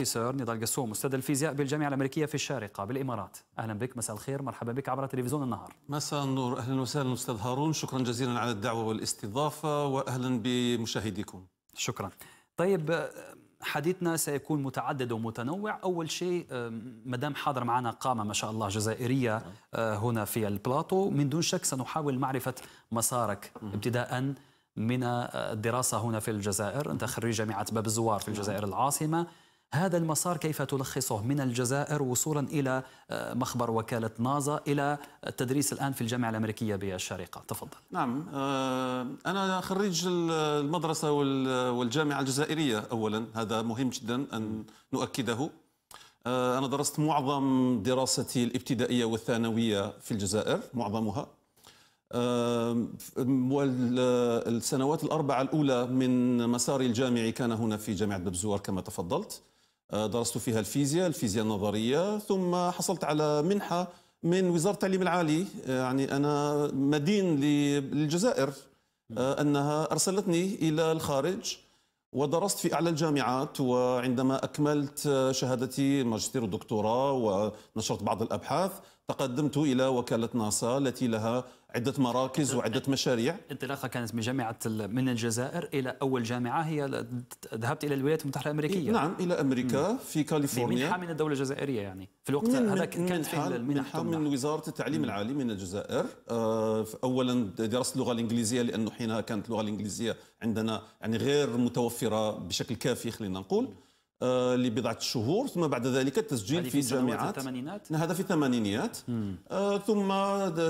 بروفيسور نضال قسوم استاذ الفيزياء بالجامعه الامريكيه في الشارقه بالامارات اهلا بك مساء الخير مرحبا بك عبر تلفزيون النهار مساء النور اهلا وسهلا استاذ هارون شكرا جزيلا على الدعوه والاستضافه واهلا بمشاهديكم شكرا طيب حديثنا سيكون متعدد ومتنوع اول شيء مدام حاضر معنا قامه ما شاء الله جزائريه هنا في البلاطو من دون شك سنحاول معرفه مسارك ابتداء من الدراسه هنا في الجزائر انت خريج جامعه باب الزوار في الجزائر العاصمه هذا المسار كيف تلخصه من الجزائر وصولا إلى آه، مخبر وكالة نازا إلى التدريس الآن في الجامعة الأمريكية بالشارقة تفضل نعم آه، أنا خريج المدرسة والجامعة الجزائرية أولا هذا مهم جدا أن نؤكده آه، أنا درست معظم دراستي الابتدائية والثانوية في الجزائر معظمها والسنوات الأربعة الأولى من مساري الجامعي كان هنا في جامعة ببزوار كما تفضلت آه، درست فيها الفيزياء الفيزياء النظرية ثم حصلت على منحة من وزارة التعليم العالي آه، يعني أنا مدين للجزائر آه، أنها أرسلتني إلى الخارج ودرست في أعلى الجامعات وعندما أكملت شهادتي ماجستير ودكتوراه ونشرت بعض الأبحاث تقدمت إلى وكالة ناسا التي لها عده مراكز وعده مشاريع انطلاقه كانت من جامعه من الجزائر الى اول جامعه هي ذهبت الى الولايات المتحده الامريكيه إيه، نعم الى امريكا مم. في كاليفورنيا منحه من الدوله الجزائريه يعني في الوقت هذا كانت في المنحه من وزاره التعليم العالي من الجزائر آه، اولا درست اللغه الانجليزيه لانه حينها كانت اللغه الانجليزيه عندنا يعني غير متوفره بشكل كافي خلينا نقول آه، لبضعة شهور ثم بعد ذلك التسجيل في الجامعات الثمانينات؟ نعم، هذا في الثمانينيات آه، ثم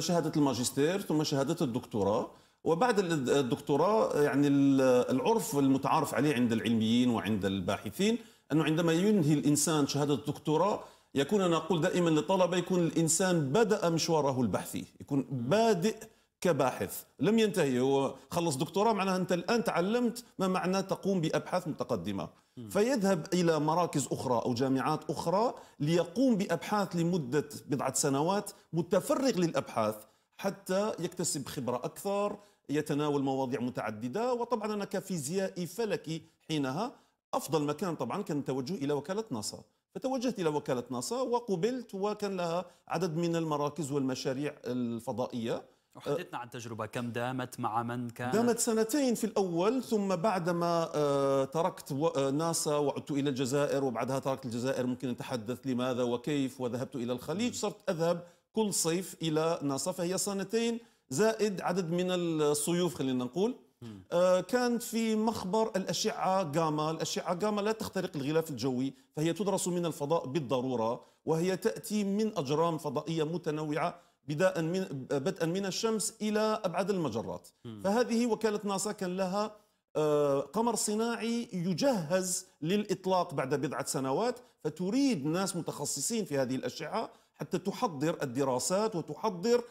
شهادة الماجستير ثم شهادة الدكتوراه وبعد الدكتوراه يعني العرف المتعارف عليه عند العلميين وعند الباحثين انه عندما ينهي الانسان شهاده الدكتوراه يكون انا اقول دائما للطلبه يكون الانسان بدا مشواره البحثي يكون بادئ كباحث لم ينتهي هو خلص دكتوراه معناها انت الان تعلمت ما معنى تقوم بابحاث متقدمه فيذهب إلى مراكز أخرى أو جامعات أخرى ليقوم بأبحاث لمدة بضعة سنوات متفرغ للأبحاث حتى يكتسب خبرة أكثر يتناول مواضيع متعددة وطبعا أنا كفيزيائي فلكي حينها أفضل مكان طبعا كان التوجه إلى وكالة ناسا فتوجهت إلى وكالة ناسا وقبلت وكان لها عدد من المراكز والمشاريع الفضائية وحدثنا عن تجربة كم دامت مع من كان دامت سنتين في الأول ثم بعدما آه، تركت آه، ناسا وعدت إلى الجزائر وبعدها تركت الجزائر ممكن نتحدث لماذا وكيف وذهبت إلى الخليج صرت أذهب كل صيف إلى ناسا فهي سنتين زائد عدد من الصيوف خلينا نقول آه، كان في مخبر الأشعة جاما الأشعة جاما لا تخترق الغلاف الجوي فهي تدرس من الفضاء بالضرورة وهي تأتي من أجرام فضائية متنوعة بدءا من بدءا من الشمس الى ابعد المجرات فهذه وكاله ناسا كان لها آه، قمر صناعي يجهز للاطلاق بعد بضعه سنوات فتريد ناس متخصصين في هذه الاشعه حتى تحضر الدراسات وتحضر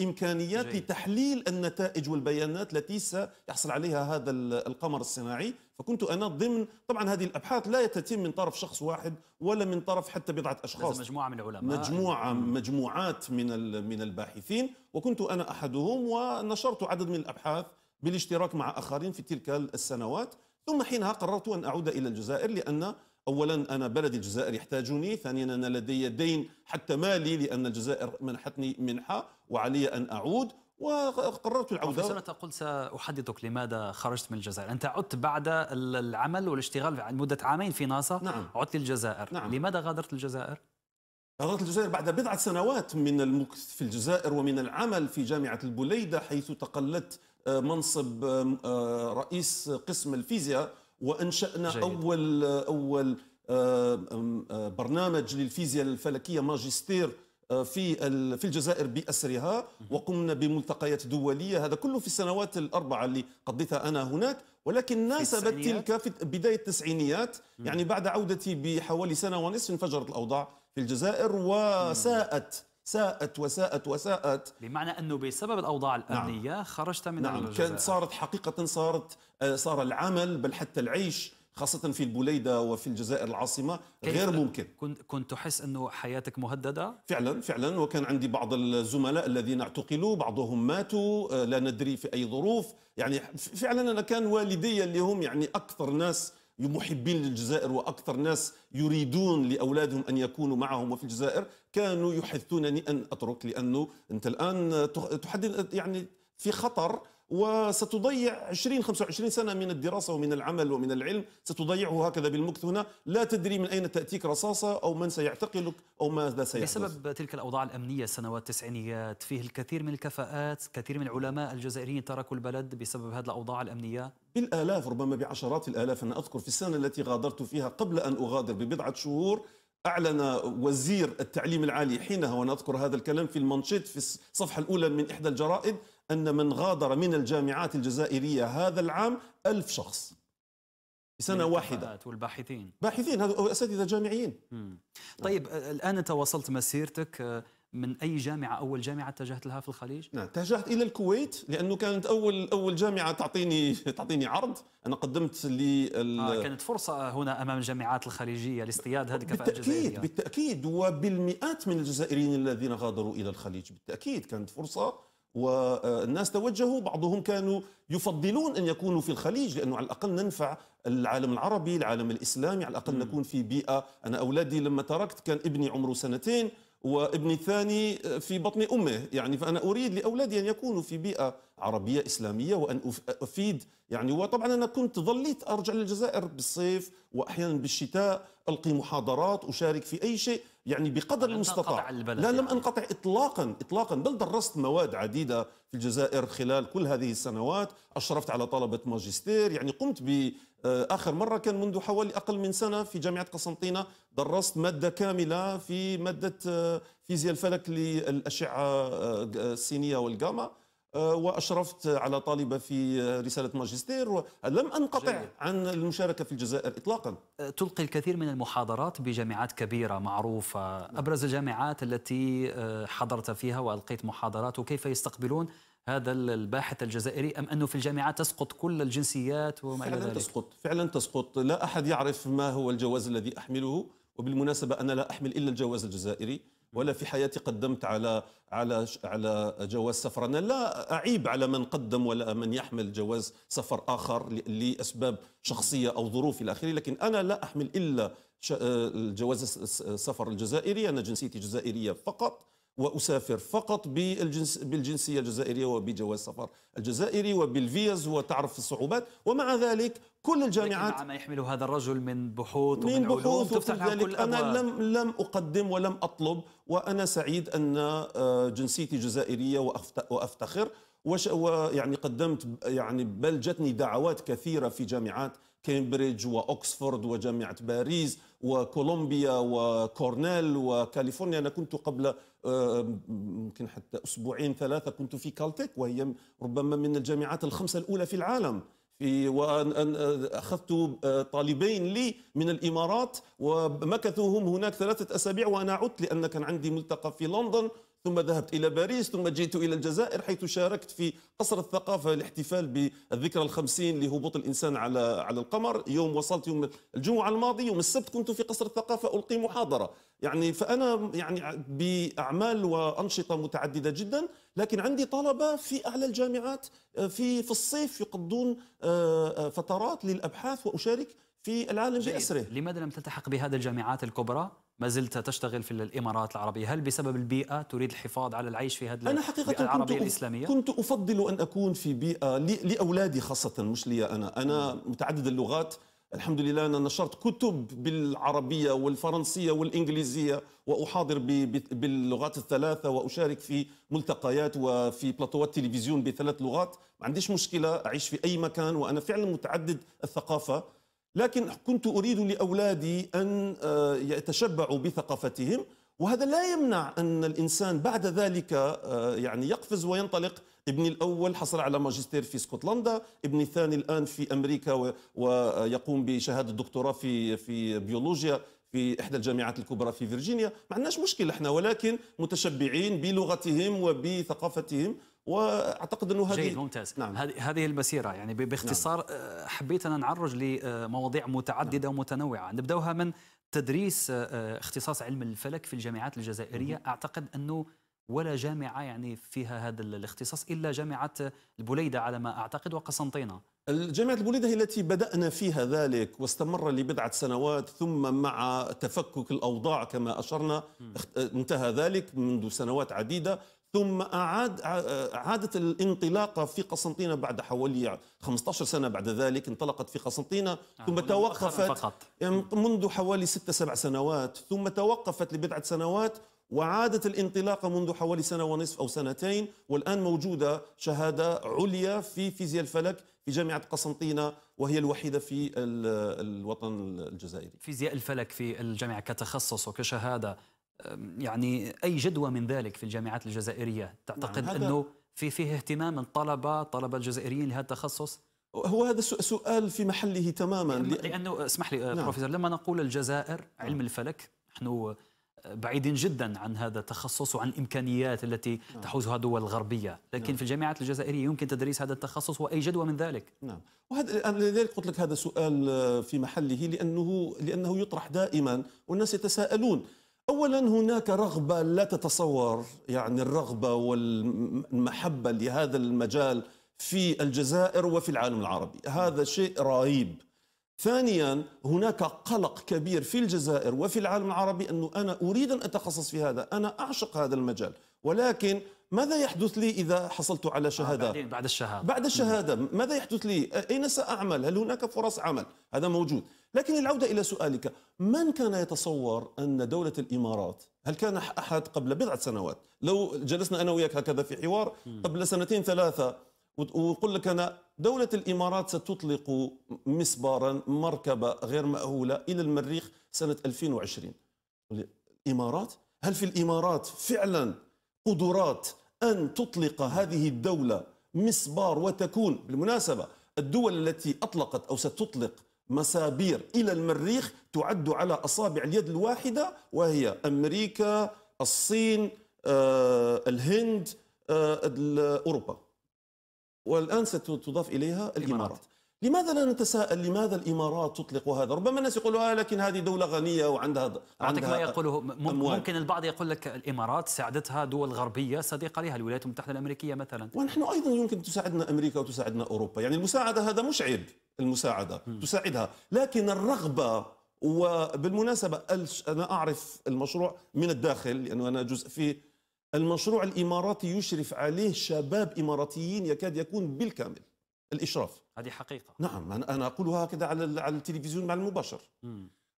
امكانيات جيد. لتحليل النتائج والبيانات التي سيحصل عليها هذا القمر الصناعي فكنت انا ضمن طبعا هذه الابحاث لا تتم من طرف شخص واحد ولا من طرف حتى بضعه اشخاص مجموعه من العلماء مجموعه مجموعات من من الباحثين وكنت انا احدهم ونشرت عدد من الابحاث بالاشتراك مع اخرين في تلك السنوات ثم حينها قررت ان اعود الى الجزائر لان اولا انا بلدي الجزائر يحتاجني ثانيا انا لدي دين حتى مالي لان الجزائر منحتني منحه وعلي ان اعود وقررت العوده في انت قلت ساحدثك لماذا خرجت من الجزائر انت عدت بعد العمل والاشتغال مده عامين في ناسا نعم. عدت للجزائر نعم. لماذا غادرت الجزائر غادرت الجزائر بعد بضعة سنوات من المكث في الجزائر ومن العمل في جامعة البليدة حيث تقلدت آه، منصب آه، آه، رئيس قسم الفيزياء وانشانا جيد. اول اول آه، آه، برنامج للفيزياء الفلكيه ماجستير آه، في في الجزائر باسرها وقمنا بملتقيات دوليه هذا كله في السنوات الاربعه اللي قضيتها انا هناك ولكن ناسبت تلك في بدايه التسعينيات يعني بعد عودتي بحوالي سنه ونصف انفجرت الاوضاع في الجزائر وساءت ساءت وساءت وساءت بمعنى انه بسبب الاوضاع نعم. الامنيه نعم. خرجت من نعم كانت صارت حقيقه صارت آه، صار العمل بل حتى العيش خاصة في البوليدة وفي الجزائر العاصمة غير ممكن كنت كنت تحس أنه حياتك مهددة؟ فعلا فعلا وكان عندي بعض الزملاء الذين اعتقلوا بعضهم ماتوا آه، لا ندري في أي ظروف يعني فعلا أنا كان والدي اللي هم يعني أكثر ناس محبين للجزائر واكثر ناس يريدون لاولادهم ان يكونوا معهم وفي الجزائر كانوا يحثونني أن أترك لأنه أنت الآن تحدد يعني في خطر وستضيع 20 25 سنه من الدراسه ومن العمل ومن العلم ستضيعه هكذا بالمكث هنا لا تدري من اين تاتيك رصاصه او من سيعتقلك او ماذا سيحدث بسبب تلك الاوضاع الامنيه سنوات التسعينيات فيه الكثير من الكفاءات كثير من العلماء الجزائريين تركوا البلد بسبب هذه الاوضاع الامنيه بالالاف ربما بعشرات الالاف انا اذكر في السنه التي غادرت فيها قبل ان اغادر ببضعه شهور أعلن وزير التعليم العالي حينها وأنا أذكر هذا الكلام في المنشط في الصفحة الأولى من إحدى الجرائد أن من غادر من الجامعات الجزائرية هذا العام ألف شخص في سنة واحدة والباحثين باحثين هذا أساتذة جامعيين طيب آه، الآن أنت واصلت مسيرتك آه، من اي جامعه اول جامعه اتجهت لها في الخليج؟ نعم اتجهت الى الكويت لانه كانت اول اول جامعه تعطيني تعطيني عرض انا قدمت ل آه كانت فرصه هنا امام الجامعات الخليجيه لاصطياد هذه الكفاءات الجزائريه بالتاكيد وبالمئات من الجزائريين الذين غادروا الى الخليج بالتاكيد كانت فرصه والناس توجهوا بعضهم كانوا يفضلون ان يكونوا في الخليج لانه على الاقل ننفع العالم العربي العالم الاسلامي على الاقل م. نكون في بيئه انا اولادي لما تركت كان ابني عمره سنتين وابني الثاني آه، في بطن امه يعني فانا اريد لاولادي ان يكونوا في بيئه عربيه اسلاميه وان آه، افيد يعني وطبعا انا كنت ظليت ارجع للجزائر بالصيف واحيانا بالشتاء القي محاضرات اشارك في اي شيء يعني بقدر المستطاع لا يعني. لم انقطع اطلاقا اطلاقا بل درست مواد عديده في الجزائر خلال كل هذه السنوات اشرفت على طلبه ماجستير يعني قمت آه، آخر مرة كان منذ حوالي أقل من سنة في جامعة قسنطينة درست مادة كاملة في مادة آه، فيزياء الفلك للأشعة آه، السينية والجاما واشرفت على طالبه في رساله ماجستير ولم انقطع جميل. عن المشاركه في الجزائر اطلاقا تلقي الكثير من المحاضرات بجامعات كبيره معروفه نعم. ابرز الجامعات التي حضرت فيها والقيت محاضرات وكيف يستقبلون هذا الباحث الجزائري أم أنه في الجامعات تسقط كل الجنسيات وما إلى ذلك؟ تسقط فعلا تسقط لا أحد يعرف ما هو الجواز الذي أحمله وبالمناسبة أنا لا أحمل إلا الجواز الجزائري ولا في حياتي قدمت على على على جواز سفر انا لا اعيب على من قدم ولا من يحمل جواز سفر اخر لاسباب شخصيه او ظروف الى اخره لكن انا لا احمل الا آه، جواز السفر الجزائري انا جنسيتي جزائريه فقط وأسافر فقط بالجنس بالجنسية الجزائرية وبجواز سفر الجزائري وبالفيز وتعرف الصعوبات ومع ذلك كل الجامعات لكن مع ما يحمل هذا الرجل من بحوث ومن بحوث علوم تفتح ذلك كل أنا لم لم أقدم ولم أطلب وأنا سعيد أن آه، جنسيتي جزائرية وأفتخر ويعني قدمت يعني بل جتني دعوات كثيرة في جامعات كامبريدج وأكسفورد وجامعة باريس وكولومبيا وكورنيل وكاليفورنيا انا كنت قبل آه، آه، يمكن حتى اسبوعين ثلاثه كنت في كالتك وهي ربما من الجامعات الخمسه الاولى في العالم في وان آه، اخذت طالبين لي من الامارات ومكثوا هم هناك ثلاثه اسابيع وانا عدت لان كان عندي ملتقى في لندن ثم ذهبت إلى باريس ثم جئت إلى الجزائر حيث شاركت في قصر الثقافة الاحتفال بالذكرى الخمسين لهبوط الإنسان على على القمر يوم وصلت يوم الجمعة الماضي يوم السبت كنت في قصر الثقافة ألقي محاضرة يعني فأنا يعني بأعمال وأنشطة متعددة جدا لكن عندي طلبة في أعلى الجامعات في في الصيف يقضون آه، فترات للأبحاث وأشارك في العالم جيد. بأسره لماذا لم تلتحق بهذه الجامعات الكبرى ما زلت تشتغل في الامارات العربيه، هل بسبب البيئه تريد الحفاظ على العيش في هذه أنا حقيقة العربيه كنت الاسلاميه؟ كنت افضل ان اكون في بيئه لاولادي خاصه مش لي انا، انا متعدد اللغات الحمد لله انا نشرت كتب بالعربيه والفرنسيه والانجليزيه واحاضر باللغات الثلاثه واشارك في ملتقيات وفي بلاطوات تلفزيون بثلاث لغات، ما عنديش مشكله اعيش في اي مكان وانا فعلا متعدد الثقافه لكن كنت أريد لأولادي أن آه، يتشبعوا بثقافتهم وهذا لا يمنع أن الإنسان بعد ذلك آه، يعني يقفز وينطلق ابني الأول حصل على ماجستير في اسكتلندا ابني الثاني الآن في أمريكا ويقوم بشهادة دكتوراه في, في بيولوجيا في إحدى الجامعات الكبرى في فيرجينيا ما عندناش مشكله احنا ولكن متشبعين بلغتهم وبثقافتهم واعتقد انه هذه جيد ممتاز نعم. هذه المسيره يعني باختصار نعم. آه، حبيت انا نعرج لمواضيع متعدده نعم. ومتنوعه نبداوها من تدريس آه، آه، اختصاص علم الفلك في الجامعات الجزائريه مم. اعتقد انه ولا جامعه يعني فيها هذا الاختصاص الا جامعه البليده على ما اعتقد وقسنطينه جامعة البوليده هي التي بدأنا فيها ذلك واستمر لبضعة سنوات ثم مع تفكك الأوضاع كما أشرنا انتهى ذلك منذ سنوات عديدة ثم أعاد أعادت الانطلاقة في قسنطينة بعد حوالي 15 سنة بعد ذلك انطلقت في قسنطينة نعم، ثم توقفت يعني منذ حوالي 6 7 سنوات ثم توقفت لبضعة سنوات وعادت الانطلاقة منذ حوالي سنة ونصف أو سنتين والآن موجودة شهادة عليا في فيزياء الفلك في جامعة قسنطينة وهي الوحيدة في الوطن الجزائري فيزياء الفلك في الجامعة كتخصص وكشهادة يعني اي جدوى من ذلك في الجامعات الجزائريه تعتقد نعم انه في فيه اهتمام من طلبه طلبه الجزائريين لهذا التخصص هو هذا سؤال في محله تماما لانه اسمح لي نعم. بروفيسور لما نقول الجزائر نعم. علم الفلك نحن بعيدين جدا عن هذا التخصص وعن الامكانيات التي نعم. تحوزها دول غربيه، لكن نعم. في الجامعات الجزائريه يمكن تدريس هذا التخصص واي جدوى من ذلك. نعم، وهذا لذلك قلت لك هذا سؤال في محله لانه لانه يطرح دائما والناس يتساءلون اولا هناك رغبه لا تتصور يعني الرغبه والمحبه لهذا المجال في الجزائر وفي العالم العربي هذا شيء رهيب ثانيا هناك قلق كبير في الجزائر وفي العالم العربي انه انا اريد ان اتخصص في هذا انا اعشق هذا المجال ولكن ماذا يحدث لي اذا حصلت على آه، شهاده بعد الشهاده بعد الشهاده ماذا يحدث لي اين ساعمل هل هناك فرص عمل هذا موجود لكن العودة إلى سؤالك من كان يتصور أن دولة الإمارات هل كان أحد قبل بضعة سنوات لو جلسنا أنا وياك هكذا في حوار قبل سنتين ثلاثة وقل لك أنا دولة الإمارات ستطلق مسبارا مركبة غير مأهولة إلى المريخ سنة 2020 الإمارات هل في الإمارات فعلا قدرات أن تطلق هذه الدولة مسبار وتكون بالمناسبة الدول التي أطلقت أو ستطلق مسابير إلى المريخ تعد على أصابع اليد الواحدة وهي أمريكا الصين آه، الهند آه، أوروبا والآن ستضاف إليها الإمارات لماذا لا نتساءل لماذا الامارات تطلق هذا؟ ربما الناس يقولوا آه لكن هذه دوله غنيه وعندها عندها ما يقوله ممكن البعض يقول لك الامارات ساعدتها دول غربيه صديقه لها الولايات المتحده الامريكيه مثلا ونحن ايضا يمكن تساعدنا امريكا وتساعدنا اوروبا، يعني المساعده هذا مش عيب المساعده م. تساعدها، لكن الرغبه وبالمناسبه انا اعرف المشروع من الداخل لانه انا جزء فيه المشروع الاماراتي يشرف عليه شباب اماراتيين يكاد يكون بالكامل الإشراف هذه حقيقة نعم أنا أقولها هكذا على على التلفزيون مع المباشر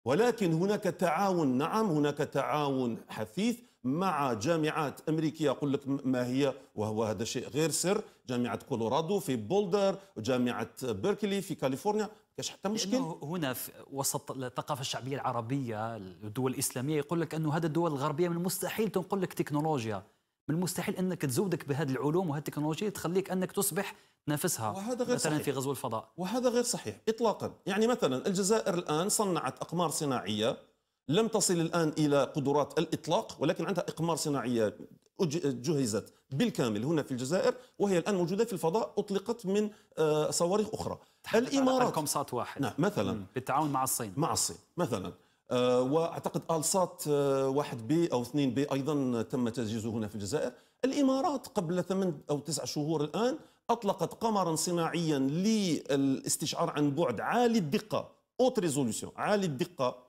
ولكن هناك تعاون نعم هناك تعاون حثيث مع جامعات أمريكية أقول لك ما هي وهو هذا شيء غير سر جامعة كولورادو في بولدر جامعة بيركلي في كاليفورنيا كاش حتى مشكل هنا في وسط الثقافه الشعبيه العربيه الدول الاسلاميه يقول لك انه هذا الدول الغربيه من المستحيل تنقل لك تكنولوجيا من المستحيل انك تزودك بهذه العلوم وهذه التكنولوجيا تخليك انك تصبح نفسها وهذا غير مثلا صحيح. في غزو الفضاء وهذا غير صحيح اطلاقا يعني مثلا الجزائر الان صنعت اقمار صناعيه لم تصل الان الى قدرات الاطلاق ولكن عندها اقمار صناعيه جهزت بالكامل هنا في الجزائر وهي الان موجوده في الفضاء اطلقت من آه، صواريخ اخرى الامارات كومسات واحد نعم مثلا بالتعاون مع الصين مع الصين مثلا آه، واعتقد السات آه، واحد بي او اثنين بي ايضا تم تجهيزه هنا في الجزائر الامارات قبل ثمان او تسع شهور الان اطلقت قمرا صناعيا للاستشعار عن بعد عالي الدقه اوت ريزولوشن عالي الدقه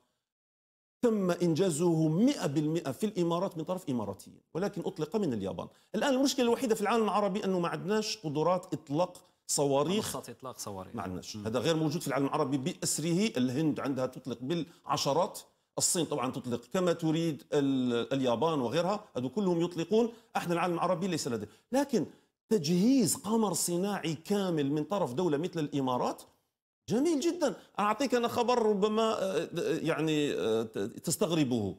تم انجازه 100% في الامارات من طرف اماراتي ولكن اطلق من اليابان الان المشكله الوحيده في العالم العربي انه ما عندناش قدرات اطلاق صواريخ خط اطلاق صواريخ ما عندناش هذا غير موجود في العالم العربي باسره الهند عندها تطلق بالعشرات الصين طبعا تطلق كما تريد اليابان وغيرها هذو كلهم يطلقون احنا العالم العربي ليس لديه لكن تجهيز قمر صناعي كامل من طرف دولة مثل الإمارات جميل جدا أعطيك أنا خبر ربما آه، آه، يعني آه، تستغربه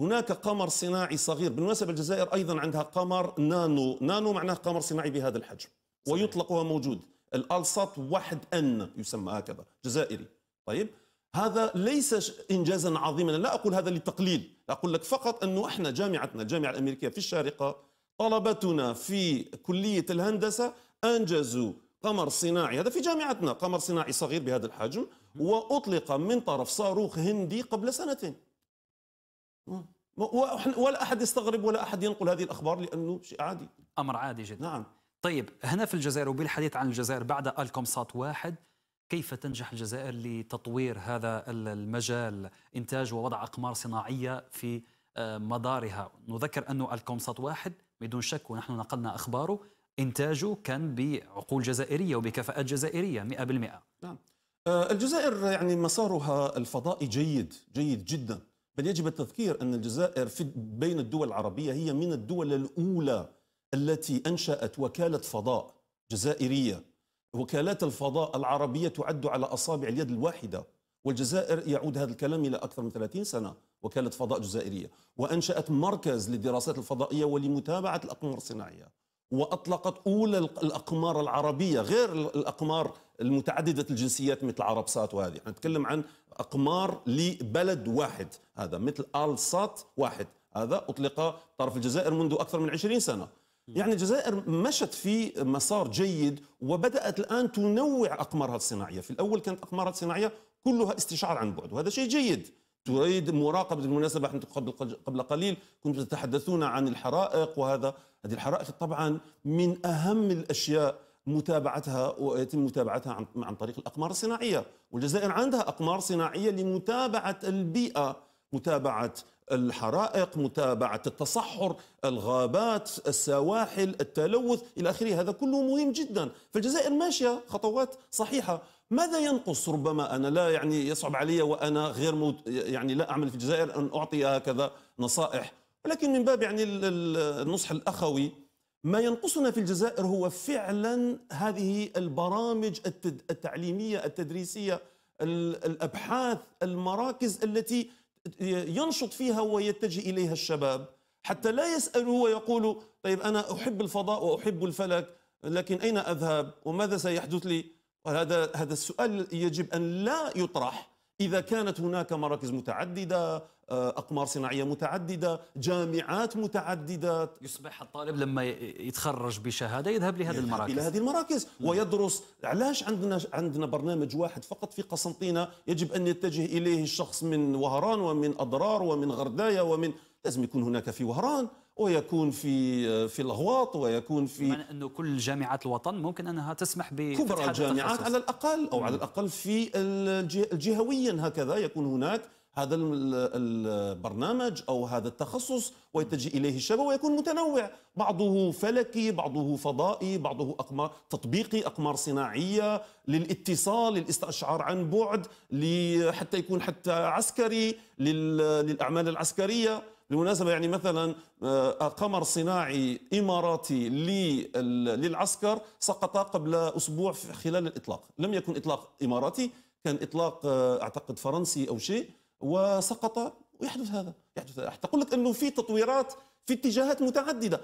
هناك قمر صناعي صغير بالمناسبة الجزائر أيضا عندها قمر نانو نانو معناه قمر صناعي بهذا الحجم ويطلق موجود الألسط واحد أن يسمى هكذا جزائري طيب هذا ليس إنجازا عظيما لا أقول هذا للتقليل أقول لك فقط أنه إحنا جامعتنا الجامعة الأمريكية في الشارقة طلبتنا في كلية الهندسة أنجزوا قمر صناعي هذا في جامعتنا قمر صناعي صغير بهذا الحجم وأطلق من طرف صاروخ هندي قبل سنتين ولا أحد يستغرب ولا أحد ينقل هذه الأخبار لأنه شيء عادي أمر عادي جدا نعم طيب هنا في الجزائر وبالحديث عن الجزائر بعد الكومسات واحد كيف تنجح الجزائر لتطوير هذا المجال إنتاج ووضع أقمار صناعية في آه، مدارها نذكر أن الكومسات واحد بدون شك ونحن نقلنا أخباره إنتاجه كان بعقول جزائرية وبكفاءات جزائرية 100% نعم آه، الجزائر يعني مسارها الفضائي جيد جيد جدا بل يجب التذكير أن الجزائر في بين الدول العربية هي من الدول الأولى التي أنشأت وكالة فضاء جزائرية وكالات الفضاء العربية تعد على أصابع اليد الواحدة والجزائر يعود هذا الكلام إلى أكثر من 30 سنة وكالة فضاء جزائرية وأنشأت مركز للدراسات الفضائية ولمتابعة الأقمار الصناعية وأطلقت أولى الأقمار العربية غير الأقمار المتعددة الجنسيات مثل عربسات وهذه نتكلم عن أقمار لبلد واحد هذا مثل آلسات واحد هذا أطلق طرف الجزائر منذ أكثر من 20 سنة يعني الجزائر مشت في مسار جيد وبدأت الآن تنوع أقمارها الصناعية في الأول كانت أقمارها الصناعية كلها استشعار عن بعد وهذا شيء جيد تريد مراقبة بالمناسبة قبل قليل كنتم تتحدثون عن الحرائق وهذا هذه الحرائق طبعا من أهم الأشياء متابعتها ويتم متابعتها عن, عن طريق الأقمار الصناعية والجزائر عندها أقمار صناعية لمتابعة البيئة متابعة الحرائق متابعة التصحر الغابات السواحل التلوث إلى آخره هذا كله مهم جدا فالجزائر ماشية خطوات صحيحة ماذا ينقص ربما أنا لا يعني يصعب علي وأنا غير موت يعني لا أعمل في الجزائر أن أعطي هكذا نصائح ولكن من باب يعني النصح الأخوي ما ينقصنا في الجزائر هو فعلا هذه البرامج التعليمية التدريسية الأبحاث المراكز التي ينشط فيها ويتجه اليها الشباب حتى لا يسال يقول طيب انا احب الفضاء واحب الفلك لكن اين اذهب وماذا سيحدث لي هذا هذا السؤال يجب ان لا يطرح إذا كانت هناك مراكز متعددة آه، أقمار صناعية متعددة جامعات متعددة يصبح الطالب لما يتخرج بشهادة يذهب لهذه يذهب المراكز إلى هذه المراكز نعم. ويدرس علاش عندنا عندنا برنامج واحد فقط في قسنطينة يجب أن يتجه إليه الشخص من وهران ومن أضرار ومن غرداية ومن لازم يكون هناك في وهران ويكون في آه، في الاغواط ويكون في بمعنى انه كل جامعات الوطن ممكن انها تسمح ب كبرى الجامعات على الاقل او على الاقل في جهويا هكذا يكون هناك هذا البرنامج او هذا التخصص ويتجه اليه الشباب ويكون متنوع بعضه فلكي بعضه فضائي بعضه اقمار تطبيقي اقمار صناعيه للاتصال للاستشعار عن بعد حتى يكون حتى عسكري للاعمال العسكريه بالمناسبة يعني مثلا آه، قمر صناعي إماراتي للعسكر سقط قبل أسبوع خلال الإطلاق لم يكن إطلاق إماراتي كان إطلاق آه، أعتقد فرنسي أو شيء وسقط ويحدث هذا يحدث هذا تقول لك أنه في تطويرات في اتجاهات متعددة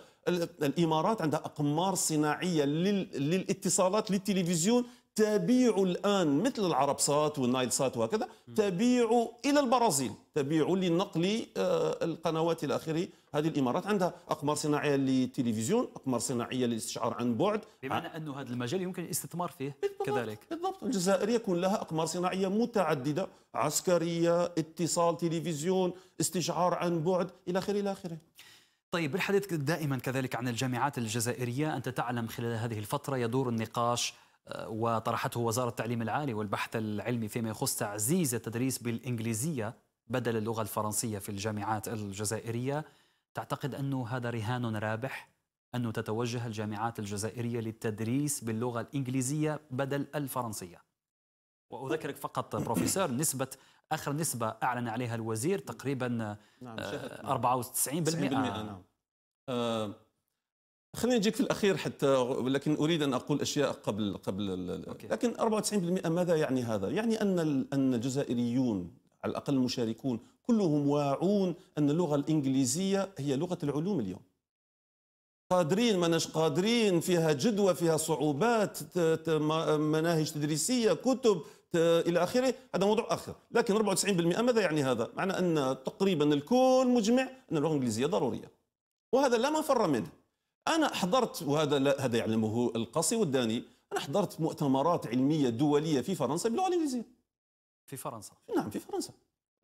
الإمارات عندها أقمار صناعية للاتصالات للتلفزيون تبيع الآن مثل العربسات والنايلسات وهكذا تبيع إلى البرازيل تبيع لنقل آه، القنوات إلى آخره هذه الإمارات عندها أقمار صناعية للتلفزيون أقمار صناعية للاستشعار عن بعد بمعنى أنه هذا المجال يمكن الاستثمار فيه بالضبط كذلك بالضبط الجزائر يكون لها أقمار صناعية متعددة عسكرية اتصال تلفزيون استشعار عن بعد إلى آخره إلى آخره طيب بالحديث دائما كذلك عن الجامعات الجزائرية أنت تعلم خلال هذه الفترة يدور النقاش وطرحته وزارة التعليم العالي والبحث العلمي فيما يخص تعزيز التدريس بالإنجليزية بدل اللغة الفرنسية في الجامعات الجزائرية تعتقد أنه هذا رهان رابح أن تتوجه الجامعات الجزائرية للتدريس باللغة الإنجليزية بدل الفرنسية وأذكرك فقط بروفيسور نسبة آخر نسبة أعلن عليها الوزير تقريبا نعم 94% نعم. خلينا نجيك في الاخير حتى ولكن اريد ان اقول اشياء قبل قبل أوكي. لكن 94% ماذا يعني هذا؟ يعني ان ان الجزائريون على الاقل المشاركون كلهم واعون ان اللغه الانجليزيه هي لغه العلوم اليوم. قادرين ماناش قادرين فيها جدوى فيها صعوبات مناهج تدريسيه كتب الى اخره هذا موضوع اخر لكن 94% ماذا يعني هذا معنى ان تقريبا الكل مجمع ان اللغه الانجليزيه ضروريه وهذا لا مفر منه انا حضرت وهذا هذا يعلمه القصي والداني انا حضرت مؤتمرات علميه دوليه في فرنسا باللغه الانجليزيه في فرنسا نعم في فرنسا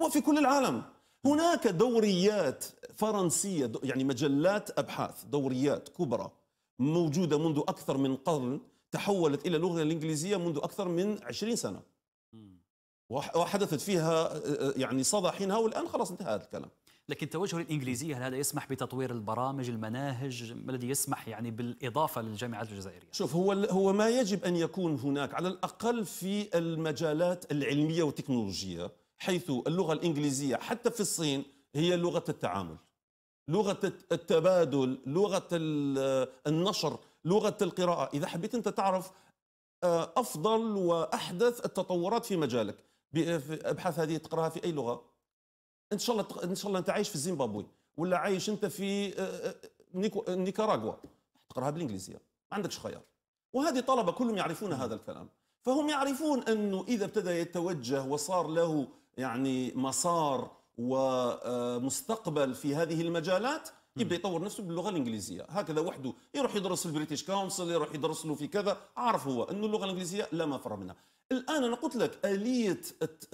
وفي كل العالم هناك دوريات فرنسيه يعني مجلات ابحاث دوريات كبرى موجوده منذ اكثر من قرن تحولت الى اللغه الانجليزيه منذ اكثر من 20 سنه وحدثت فيها يعني صدى حينها والان خلاص انتهى هذا الكلام لكن توجه الإنجليزية هل هذا يسمح بتطوير البرامج المناهج ما الذي يسمح يعني بالإضافة للجامعات الجزائرية شوف هو هو ما يجب أن يكون هناك على الأقل في المجالات العلمية والتكنولوجية حيث اللغة الإنجليزية حتى في الصين هي لغة التعامل لغة التبادل لغة النشر لغة القراءة إذا حبيت أنت تعرف آه، أفضل وأحدث التطورات في مجالك ابحث هذه تقراها في أي لغة ان شاء الله ان شاء الله انت عايش في زيمبابوي ولا عايش انت في آه، آه، نيكاراغوا تقراها بالانجليزيه ما عندكش خيار وهذه طلبه كلهم يعرفون هذا الكلام فهم يعرفون انه اذا ابتدى يتوجه وصار له يعني مسار ومستقبل آه، في هذه المجالات يبدا يطور نفسه باللغه الانجليزيه هكذا وحده يروح يدرس البريتش كونسل يروح يدرس له في كذا عارف هو انه اللغه الانجليزيه لا مفر منها الان انا قلت لك اليه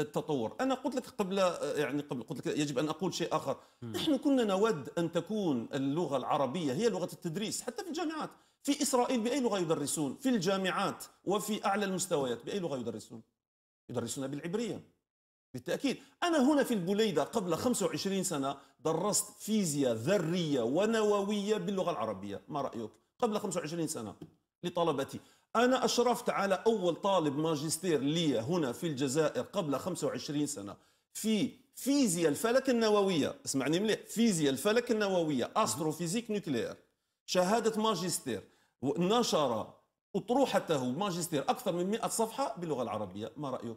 التطور انا قلت لك قبل يعني قبل قلت لك يجب ان اقول شيء اخر نحن كنا نود ان تكون اللغه العربيه هي لغه التدريس حتى في الجامعات في اسرائيل باي لغه يدرسون في الجامعات وفي اعلى المستويات باي لغه يدرسون يدرسون بالعبريه بالتأكيد أنا هنا في البليدة قبل 25 سنة درست فيزياء ذرية ونووية باللغة العربية ما رأيك؟ قبل 25 سنة لطلبتي أنا أشرفت على أول طالب ماجستير لي هنا في الجزائر قبل 25 سنة في فيزياء الفلك النووية اسمعني مليح فيزياء الفلك النووية أستروفيزيك نوكلير شهادة ماجستير نشر أطروحته ماجستير أكثر من 100 صفحة باللغة العربية ما رأيك؟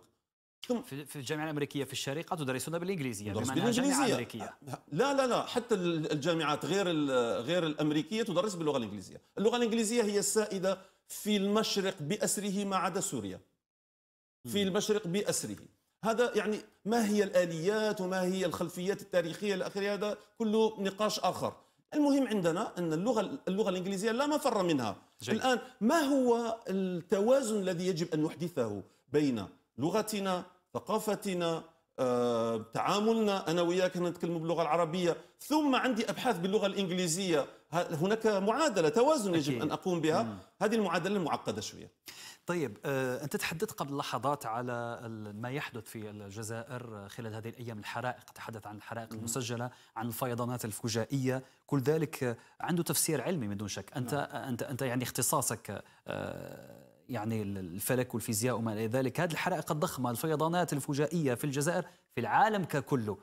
ثم في الجامعه الامريكيه في الشارقه تدرسون بالانجليزيه تدرس بالانجليزيه أمريكية. لا لا لا حتى الجامعات غير غير الامريكيه تدرس باللغه الانجليزيه اللغه الانجليزيه هي السائده في المشرق باسره ما عدا سوريا في المشرق باسره هذا يعني ما هي الاليات وما هي الخلفيات التاريخيه الاخيره هذا كله نقاش اخر المهم عندنا ان اللغه اللغه الانجليزيه لا مفر منها جيد. الان ما هو التوازن الذي يجب ان نحدثه بين لغتنا ثقافتنا آه، تعاملنا انا وياك هنا نتكلم باللغه العربيه ثم عندي ابحاث باللغه الانجليزيه هناك معادله توازن يجب ان اقوم بها مم. هذه المعادله المعقده شويه طيب آه، انت تحدثت قبل لحظات على ما يحدث في الجزائر آه، خلال هذه الايام الحرائق تحدث عن الحرائق مم. المسجله عن الفيضانات الفجائيه كل ذلك عنده تفسير علمي من دون شك انت نعم. انت انت يعني اختصاصك يعني الفلك والفيزياء وما الى ذلك، هذه الحرائق الضخمه، الفيضانات الفجائيه في الجزائر في العالم ككله.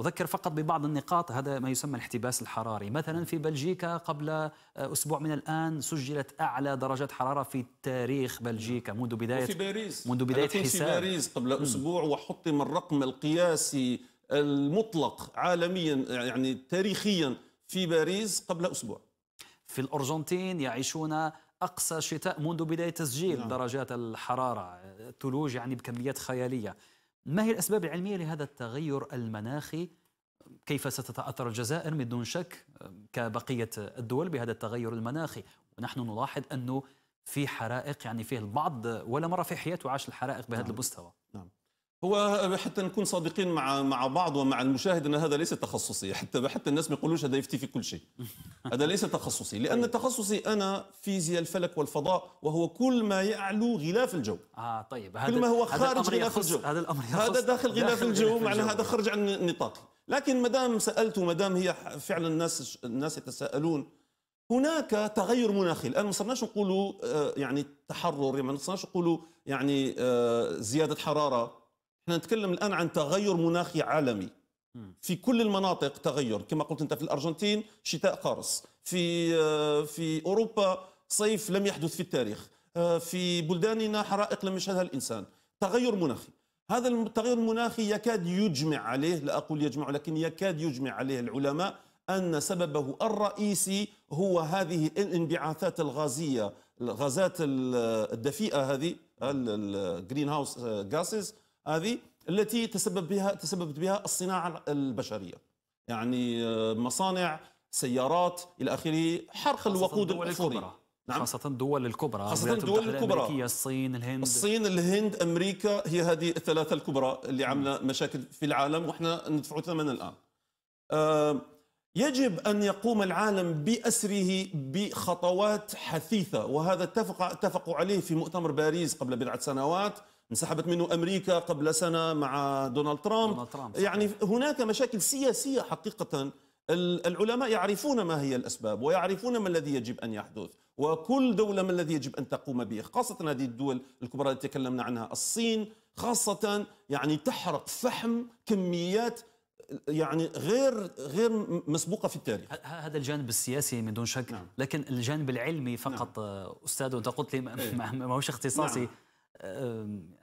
أذكر فقط ببعض النقاط هذا ما يسمى الاحتباس الحراري مثلا في بلجيكا قبل آه، أسبوع من الآن سجلت أعلى درجات حرارة في تاريخ بلجيكا منذ بداية في باريس منذ بداية حساب في باريس قبل أسبوع وحطم الرقم القياسي المطلق عالميا يعني تاريخيا في باريس قبل أسبوع في الأرجنتين يعيشون أقصى شتاء منذ بداية تسجيل نعم. درجات الحرارة الثلوج يعني بكميات خيالية ما هي الأسباب العلمية لهذا التغير المناخي كيف ستتأثر الجزائر من دون شك كبقية الدول بهذا التغير المناخي ونحن نلاحظ أنه في حرائق يعني فيه البعض ولا مرة في حياته عاش الحرائق بهذا نعم. المستوى نعم هو حتى نكون صادقين مع مع بعض ومع المشاهد ان هذا ليس تخصصي حتى حتى الناس ما يقولوش هذا يفتي في كل شيء هذا ليس تخصصي لان طيب. تخصصي انا فيزياء الفلك والفضاء وهو كل ما يعلو غلاف الجو اه طيب هذا كل ما هو خارج غلاف الجو هذا الامر يخص هذا داخل غلاف الجو معناه هذا خرج عن نطاقي لكن ما دام سالت وما دام هي فعلا الناس الناس يتساءلون هناك تغير مناخي الان ما صرناش نقولوا آه، يعني تحرر ما صرناش نقولوا يعني آه، زياده حراره احنا نتكلم الان عن تغير مناخي عالمي في كل المناطق تغير كما قلت انت في الارجنتين شتاء قارس في آه، في اوروبا صيف لم يحدث في التاريخ آه، في بلداننا حرائق لم يشهدها الانسان تغير مناخي هذا التغير المناخي يكاد يجمع عليه لا اقول يجمع لكن يكاد يجمع عليه العلماء ان سببه الرئيسي هو هذه الانبعاثات الغازيه الغازات الدفيئه هذه الجرين هاوس جاسز هذه التي تسبب بها تسببت بها الصناعه البشريه يعني آه، مصانع سيارات الى اخره حرق الوقود الاحفوري نعم. خاصة الدول الكبرى خاصة الدول الكبرى الصين الهند الصين الهند امريكا هي هذه الثلاثة الكبرى اللي عاملة مشاكل في العالم واحنا ندفع ثمن الان. آه يجب ان يقوم العالم باسره بخطوات حثيثة وهذا اتفق اتفقوا عليه في مؤتمر باريس قبل بضعة سنوات انسحبت منه امريكا قبل سنه مع دونالد ترامب, دونالد ترامب يعني هناك مشاكل سياسيه حقيقه العلماء يعرفون ما هي الاسباب ويعرفون ما الذي يجب ان يحدث وكل دوله ما الذي يجب ان تقوم به خاصه هذه الدول الكبرى التي تكلمنا عنها الصين خاصه يعني تحرق فحم كميات يعني غير غير مسبوقه في التاريخ هذا الجانب السياسي من دون شك نعم. لكن الجانب العلمي فقط نعم. استاذ وانت قلت لي إيه. ما هوش اختصاصي نعم.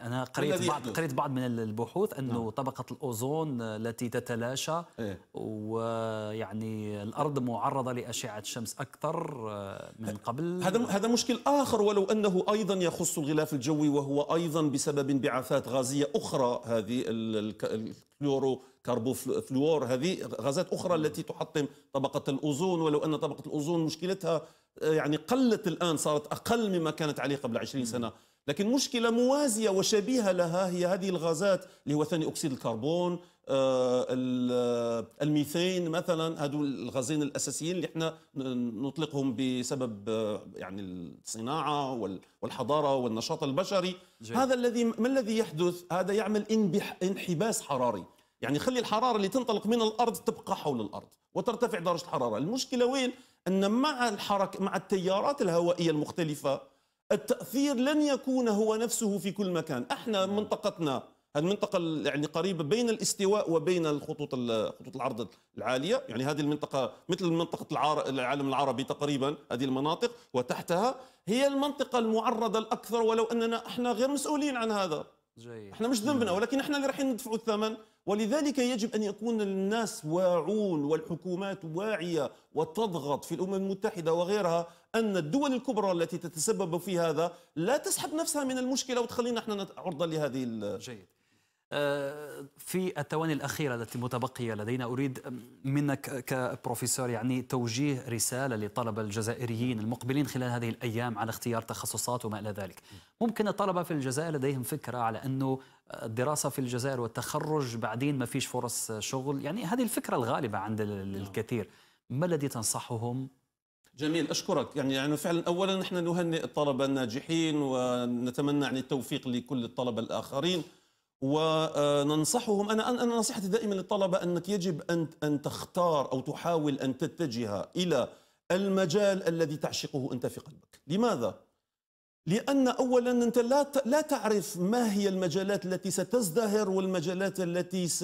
انا قريت بعض قريت بعض من البحوث انه نعم. طبقه الاوزون التي تتلاشى إيه؟ ويعني الارض معرضه لاشعه الشمس اكثر أه، من قبل هذا هذا مشكل اخر ولو انه ايضا يخص الغلاف الجوي وهو ايضا بسبب انبعاثات غازيه اخرى هذه الكلورو فلور هذه غازات اخرى نعم. التي تحطم طبقه الاوزون ولو ان طبقه الاوزون مشكلتها أه، يعني قلت الان صارت اقل مما كانت عليه قبل 20 سنه لكن مشكلة موازية وشبيهة لها هي هذه الغازات اللي هو ثاني أكسيد الكربون آه، آه، الميثين مثلا هذو الغازين الأساسيين اللي احنا نطلقهم بسبب آه، يعني الصناعة والحضارة والنشاط البشري جي. هذا الذي ما الذي يحدث هذا يعمل انحباس حراري يعني خلي الحرارة اللي تنطلق من الأرض تبقى حول الأرض وترتفع درجة الحرارة المشكلة وين أن مع الحركة مع التيارات الهوائية المختلفة التأثير لن يكون هو نفسه في كل مكان احنا نعم. منطقتنا هذه المنطقة يعني قريبة بين الاستواء وبين الخطوط خطوط العرض العالية، يعني هذه المنطقة مثل منطقة العالم العربي تقريبا هذه المناطق وتحتها هي المنطقة المعرضة الأكثر ولو أننا احنا غير مسؤولين عن هذا. جيد. احنا مش ذنبنا نعم. ولكن احنا اللي رايحين ندفعوا الثمن ولذلك يجب أن يكون الناس واعون والحكومات واعية وتضغط في الأمم المتحدة وغيرها ان الدول الكبرى التي تتسبب في هذا لا تسحب نفسها من المشكله وتخلينا احنا عرضه لهذه جيد آه، في الثواني الأخيرة التي متبقية لدينا أريد منك كبروفيسور يعني توجيه رسالة للطلبة الجزائريين المقبلين خلال هذه الأيام على اختيار تخصصات وما إلى ذلك ممكن الطلبة في الجزائر لديهم فكرة على أنه الدراسة في الجزائر والتخرج بعدين ما فيش فرص شغل يعني هذه الفكرة الغالبة عند الكثير ما الذي تنصحهم جميل اشكرك يعني يعني فعلا اولا نحن نهنئ الطلبه الناجحين ونتمنى يعني التوفيق لكل الطلبه الاخرين وننصحهم انا انا نصيحتي دائما للطلبه انك يجب ان ان تختار او تحاول ان تتجه الى المجال الذي تعشقه انت في قلبك لماذا لان اولا انت لا لا تعرف ما هي المجالات التي ستزدهر والمجالات التي س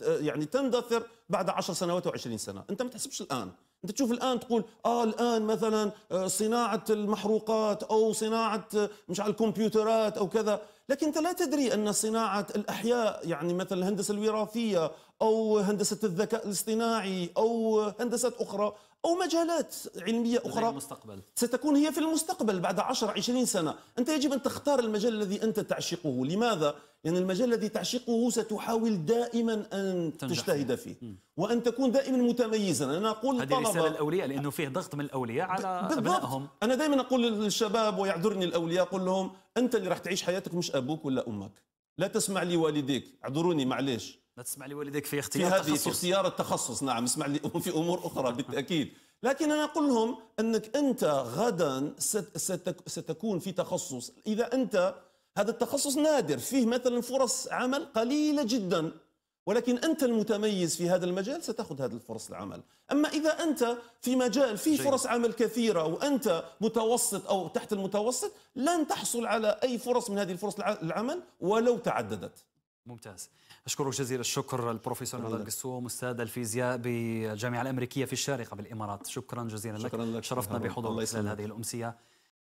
يعني تندثر بعد 10 سنوات و20 سنه انت ما تحسبش الان انت تشوف الان تقول اه الان مثلا آه، صناعه المحروقات او صناعه آه، مش على الكمبيوترات او كذا لكن انت لا تدري ان صناعه الاحياء يعني مثلا الهندسه الوراثيه او هندسه الذكاء الاصطناعي او هندسات اخرى أو مجالات علمية أخرى المستقبل. ستكون هي في المستقبل بعد 10 20 سنة أنت يجب أن تختار المجال الذي أنت تعشقه لماذا؟ لأن يعني المجال الذي تعشقه ستحاول دائما أن تجتهد فيه م. وأن تكون دائما متميزا أنا أقول هذه رسالة الأولياء لأنه فيه ضغط من الأولياء على بالضبط. أبنائهم أنا دائما أقول للشباب ويعذرني الأولياء أقول لهم أنت اللي راح تعيش حياتك مش أبوك ولا أمك لا تسمع لوالديك اعذروني معليش تسمع لي والديك في اختيار في هذه تخصص. في اختيار التخصص نعم اسمع لي في امور اخرى بالتاكيد لكن انا اقول لهم انك انت غدا ستكون في تخصص اذا انت هذا التخصص نادر فيه مثلا فرص عمل قليله جدا ولكن انت المتميز في هذا المجال ستاخذ هذه الفرص العمل اما اذا انت في مجال فيه جيد. فرص عمل كثيره وانت متوسط او تحت المتوسط لن تحصل على اي فرص من هذه الفرص العمل ولو تعددت ممتاز أشكرك جزيل الشكر البروفيسور نضال قسوم أستاذ الفيزياء بالجامعة الأمريكية في الشارقة بالإمارات شكرا جزيلا شكرا لك, لك شرفتنا بحضورك خلال هذه الأمسية